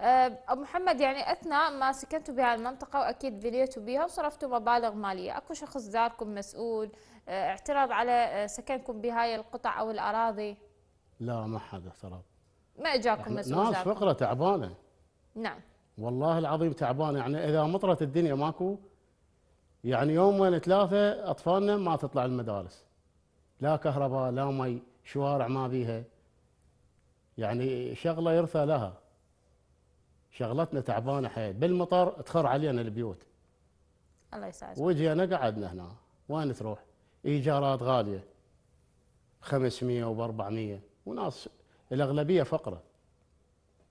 آه، ابو محمد يعني اثناء ما سكنتوا بها المنطقه واكيد بنيتوا بها وصرفتوا مبالغ ماليه، اكو شخص زاركم مسؤول آه، اعترض على آه، سكنكم بهاي القطع او الاراضي؟ لا ما حد اعترض. ما اجاكم مسؤول ناس فقره تعبانه. نعم. والله العظيم تعبانه يعني اذا مطرت الدنيا ماكو يعني يومين ثلاثه اطفالنا ما تطلع المدارس. لا كهرباء لا مي، شوارع ما بيها. يعني شغله يرثى لها. شغلتنا تعبانه حيل بالمطر تخر علينا البيوت الله يسعدك وجينا قعدنا هنا وين تروح؟ ايجارات غاليه 500 و 400 وناس الاغلبيه فقره